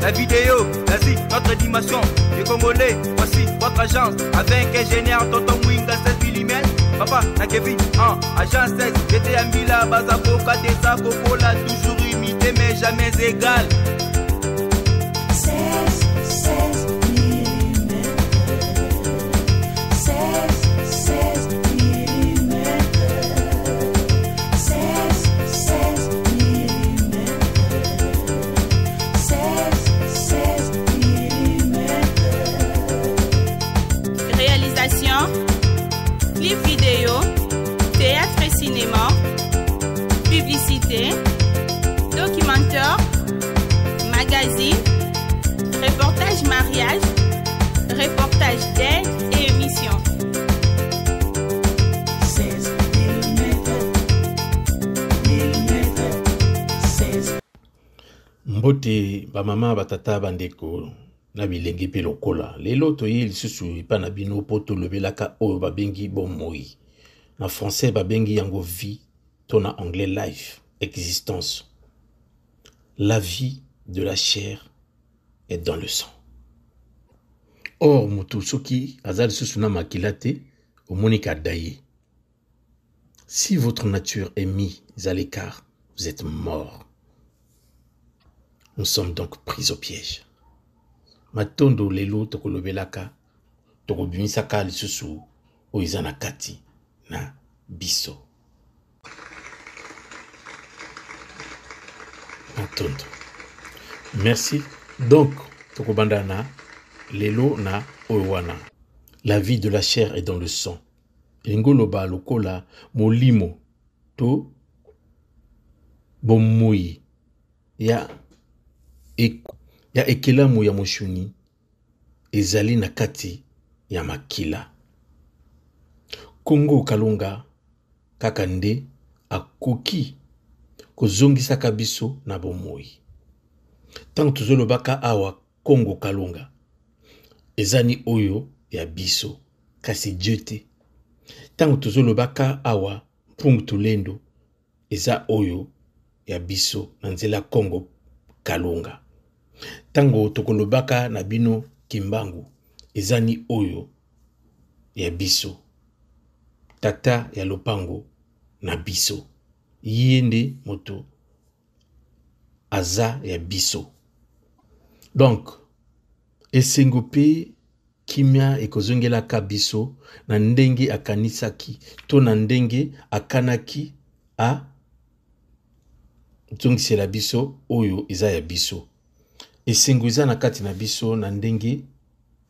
la vidéo, vas-y, notre animation, Les Congolais, voici votre agence. Avec ingénieur Tonton à 16 mm. Papa, na Kevin, en agence 16. J'étais à Mila, sacs Desa, Cocola, toujours imité, mais jamais égal. Mama te Tata, batata bandeko na bilenge mpe lokola lelo toyei lisusu epai na bino mpo tolobelaka oyo babengi bomoi na francais babengi yango vie to na anglais life existence la vie de la chair est dans le sang or motu soki susuna makilate na makila te si votre nature est mise à l'écart vous êtes mort nous sommes donc pris au piège. matondo lelo tokolobelaka tokobimisaka lisusu oyo eza na kati na biso matondo merci donc tokobanda na lelo na oyo la vie de la chair est dans le sang elingi lokola molimo to bomui. ya e, ya ekelamu ya mosuni ezali na kati ya makila kongo kalunga kaka nde akoki kozongisaka biso na bomoi ntango tozolobaka awa kongo kalunga ezani oyo ya biso kasi dieu te ntango tozolobaka awa mpungu tolendo eza oyo ya biso na nzela kongo kalunga ntango tokolobaka na bino kimbangu eza ni oyo ya biso tata ya lopango na biso ye nde moto aza ya biso donk esengo mpe kimia ekozongelaka biso na ndenge akanisaki to na ndenge akanaki azongisela biso oyo eza ya biso esengo eza na kati na biso na ndenge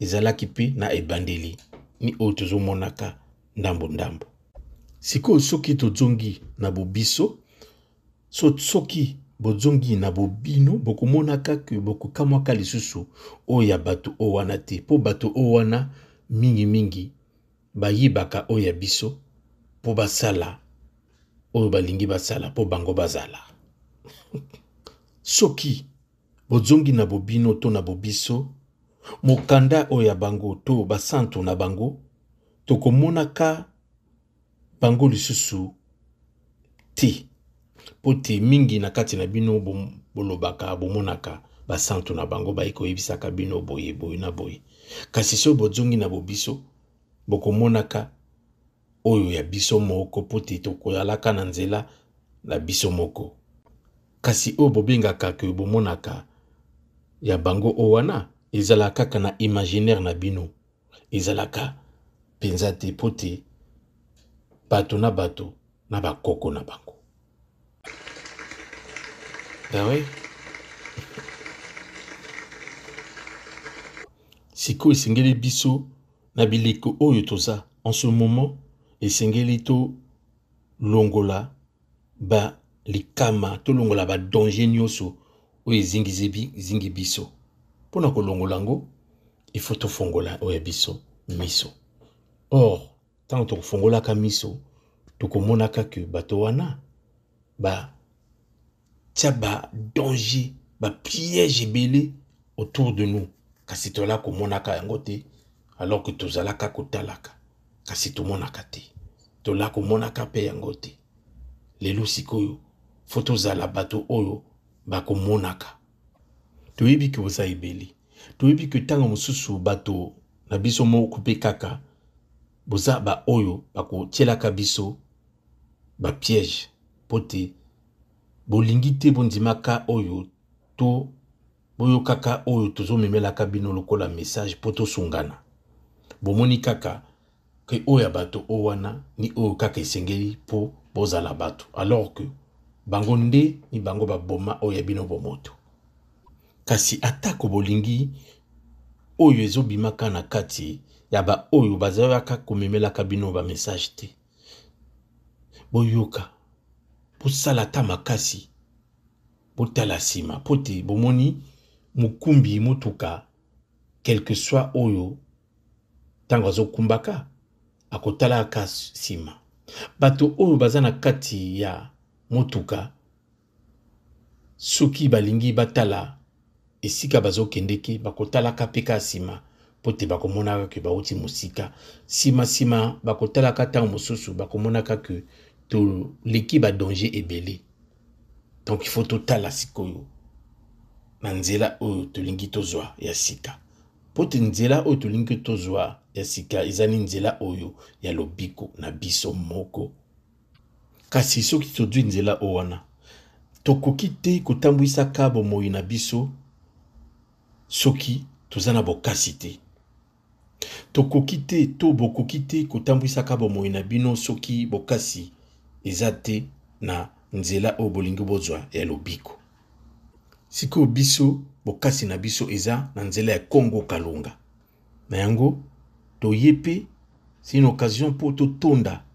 ezalaki mpe na ebandeli ni oyo tozomonaka ndambo-ndambo sikoyo soki tozongi na bobiso so soki bozongi na bobino bokomonaka ke bokokamwaka lisusu oyo ya bato oyo wana te mpo bato oyo wana mingimingi bayibaka oyo ya biso mpo basala oyo balingi basala mpo bango bazala soki bozongi na bobino to na bobiso mokanda oyo ya bango to basantu na bango tokomonaka bango lisusu te mpo te mingi na kati na bino bolobaka bomonaka basantu na bango baye koyebisaka bino boye boye na boye kasi so bozongi na bobiso bokomonaka oyo ya biso moko mpo te tokoyalaka na nzela na biso moko kasi oyo bobengaka ke bomonaka ya bango o wana ezala kaka na imaginaire na bino ezalaka mpenza te mpo te bato na bato na bakoko na bango bawe ah sikoyo esengeli biso na bileko oyo toza en ce moment esengeli tolongola balikama tolongola badanger nyonso oyo ezingi biso mpo na kolongola yango ifo tofongola oyo ya biso miso or ntango tokofungolaka miso tokomonaka ke bato wana batia badanger bapiège ebele autour de nous kasi toyala komonaka yango te alors ke tozalaka kotalaka kasi tomonaka te tola komonaka mpe yango te lelo sikoyo fo tozala bato oyo bakomonaka toyebi ke oza ebele toyebi ke ntango mosusu bato na biso moko mpe kaka boza baoyo bakotielaka biso bapiège mpo te bolingi te bondimaka oyo to boyokaka oyo tozomemelaka bino lokola message mpo tosungana bomoni kaka ke oyo ya bato oyo wana ni oyo kaka esengeli mpo bozala bato alors que bango nde ni bango baboma oyo ya bino bomoto kasi atako bolingi oyo ezobimaka na kati ya baoyo bazalaka komemelaka bino bamessage te boyoka bosala ata makasi botala nsima mpo te bomoni mokumbi motuka quelque soit oyo ntango azokumbaka akotalaka nsima bato oyo baza na kati ya motuka soki balingi batala esika bazokendeke bakotalaka mpe ka nsima mpo te bakomonaka ke bauti mosika nsimansima bakotalaka ntango mosusu bakomonaka ke toleki badanger ebele donc ifo totala sikoyo na nzela oyo tolingi tozwa ya sika mpo te nzela oyo tolingi tozwa ya sika eza ni nzela oyo ya lobiko na biso moko kasi soki tozwi nzela o wana tokoki te kotambwisaka bomoi na biso soki toza na bokasi te tokoki te to bokoki te kotambwisaka bomoi na bino soki bokasi eza te na nzela oyo bolingi bozwa ya lobiko sikoyo biso bokasi na biso eza na nzela ya kongo kalonga na yango toye mpe c'est une occasion mpo totonda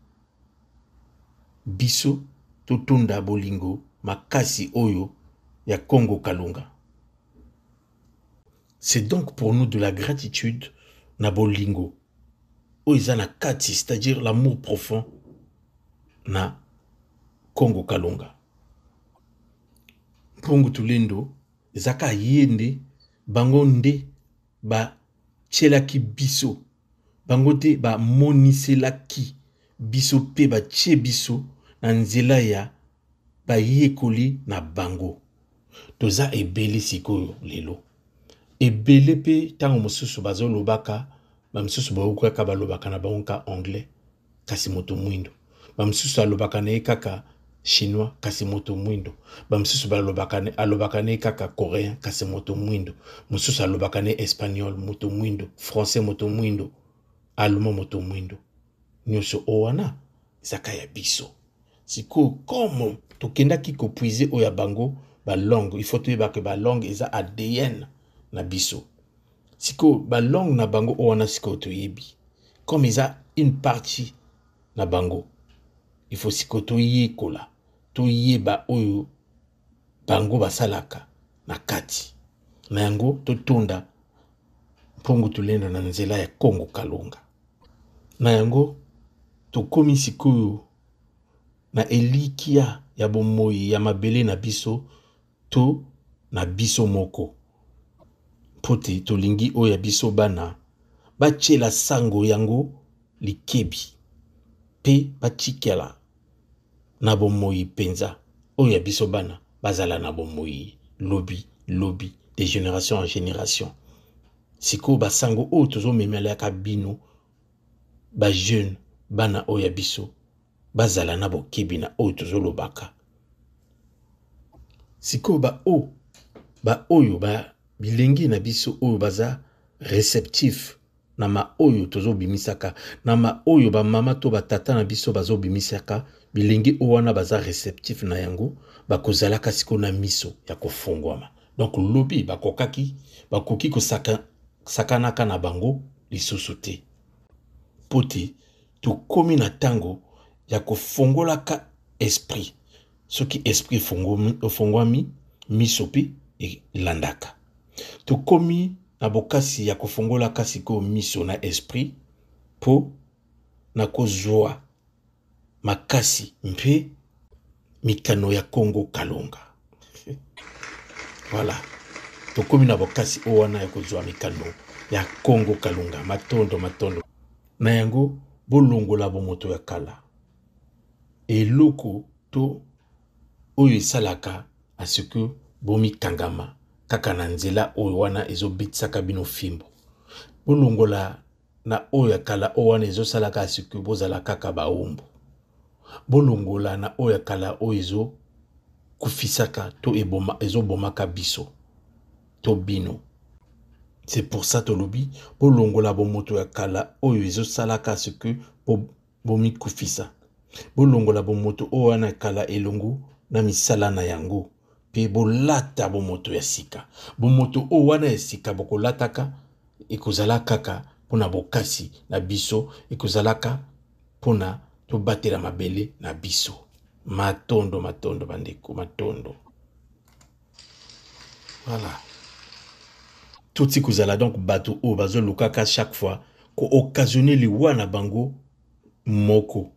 biso totunda bolingo makasi oyo ya Kongo Kalunga. C'est donc pour nous de la gratitude na bolingo oyo kati, c'est-à-dire l'amour profond na Kongo Kalunga. Kongo Tulendo zaka yende bangonde, ba tchelaki biso bango te ba moniselaki biso mpe batie biso na nzela ya bayekoli na bango toza ebele sikoyo lelo ebele mpe ntango mosusu bazolobaka bamosusu baoki kaka balobaka na bango ka anglais kasi moto mwindo bamosusu alobaka na ye kaka chinois kasi moto mwindo bamosusu alobaka na ye kaka coréen kasi moto mwindo mosusu alobaka na ye espagnol moto mwindo français moto mwindo allemand moto mwindo nyonso o wana ezaka ya biso sikoyo komo tokendaki kopuize oyo ya bango balonge ifo toyeba ke balonge eza adn na biso sikoyo balonge na bango oyo wana sikoyo toyebi comme eza une partie na bango ifo sikoyo toyekola toyeba oyo bango basalaka na kati na yango totonda mpongo tolenda na nzela ya kongo kalonga na yango tokómi sikoyo na elikia ya bomoi ya mabele na biso to na biso moko mpo te tolingi oyo ya biso bana batyela sango yango likebi mpe batikela na bomoi mpenza oyo ya biso bana bazala na bomoi lobi lobi de génération en génération sikoyo basango oyo tozomemelaka bino bajeune bana oyo ya biso bazala na bokebi na oyo tozolobaka sikoyo baoyo baoyo babilenge na biso oyo baza receptif na maoyo tozobimisaka na maoyo bamama to batata na biso bazobimisaka bilenge oyo wana baza receptif na yango bakozalaka sikoyo na miso ya kofungwama donk lobi bakokaki bakoki kosakanaka na bango lisusu te mpo te tokómi na ntango ya kofungolaka esprit soki esprit efungwami miso mpe elandaka tokómi na bokasi ya kofungolaka sikoyo miso na esprit mpo na kozwa makasi mpe mikano ya kongo kalonga voilà tokómi na bokasi oyo wana ya kozwa mikano ya kongo kalonga matondo matondo na yango bolongola bomoto ya kala eloko to oyo esalaka aseke bomikangama kaka na nzela oyo wana ezobetisaka bino fimbo bolongola na oyo ya kala oyo wana ezosalaka aseke bozala kaka baombo bolongola na oyo ya kala oyo ezokufisaka to ezobomaka biso to bino c'est pour ça tolobi bolongola bomoto ya kala oyo ezosalaka seke bomikufisa bolongola bomoto oyo wana kala elongo na misala na yango mpe bolata bomoto ya sika bomoto oyo wana ya sika bokolataka ekozala kaka mpona bokasi na biso ekozalaka mpona tobatela mabele na biso matondo matondo bandeko matondo voilà toti kozala donc bato oyo bazolukaka chaque fois kooccasionne liwa na bango moko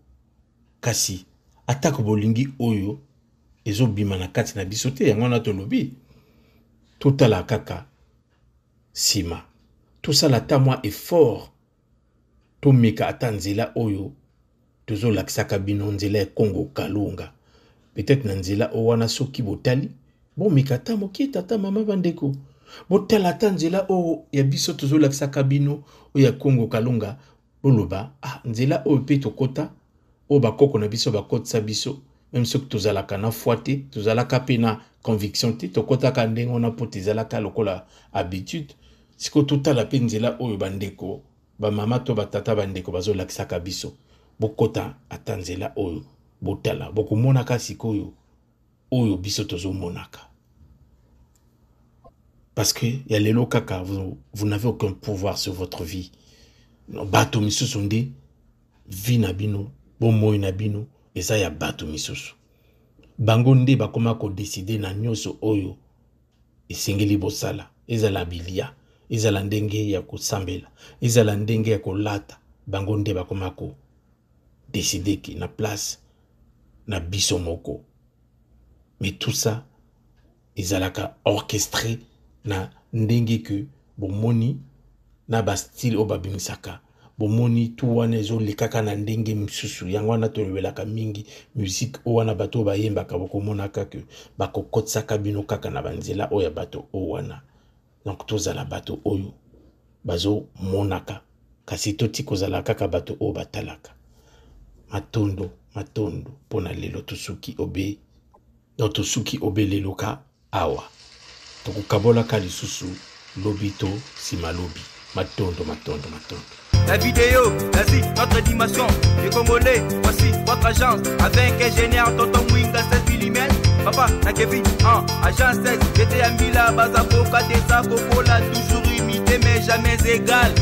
kasi atako bolingi oyo ezobima na kati na biso te yango wana tolobi totala kaka nsima tosala ata mwa effort tomeka ata nzela oyo tozolakisaka bino nzela ya kongo kalunga peut-être na nzela oyo wana soki botali bomeka ata mokita ata mama bandeko botala ata nzela oyo ya biso tozolakisaka bino oyo ya kongo kalonga boloba ah nzela oyo mpe tokɔta oyo bakoko na biso bakɔtisa biso meme soki tozalaka na foi te tozalaka mpe na conviction te tokɔtaka ndenge wana mpo tezalaka lokola habitude sikoyo totala mpe nzela oyo bandeko bamama to batata bandeko bazolakisaka biso bokɔta ata nzela oyo botala bokomonaka sikoyo oyo biso tozomonaka parce que ya lelo kaka vous, vous n'avez aucun pouvoir sur votre vie bato misusu nde vie na bino bomoi na bino eza ya bato misusu bango nde bakoma kodeside na nyonso oyo esengeli bosala ezala bilia ezala ndenge ya kosambela ezala ndenge ya kolata bango nde bakoma kodesideki na place na biso moko me tout ça ezalaka orchestre na ndenge ke bomoni na bastyle oyo babimisaka bomoni tu wana ezolekaka na ndenge mosusu yango wana tolobelaka mingi musike oyo wana bato oyo bayembaka bokomonaka ke bakokotisaka bino kaka na banzela oyo ya bato oyo wana donc tozala bato oyo bazomonaka kasi toti kozala kaka bato oyo batalaka matondo matondo mpona lelo tosuki obe no tosuki obe leloka awa tokokabolaka lisusu lobi to nsima lobi matondo matondo matondo la vidéo, l'Asie, notre animation, les Congolais, voici votre agence, avec ingénieur Tonton Mwinga 16 mm, papa, na Kevin, en agence 16, j'étais à Mila, Bazaboka, Desa, Cocola, toujours imité mais jamais égal.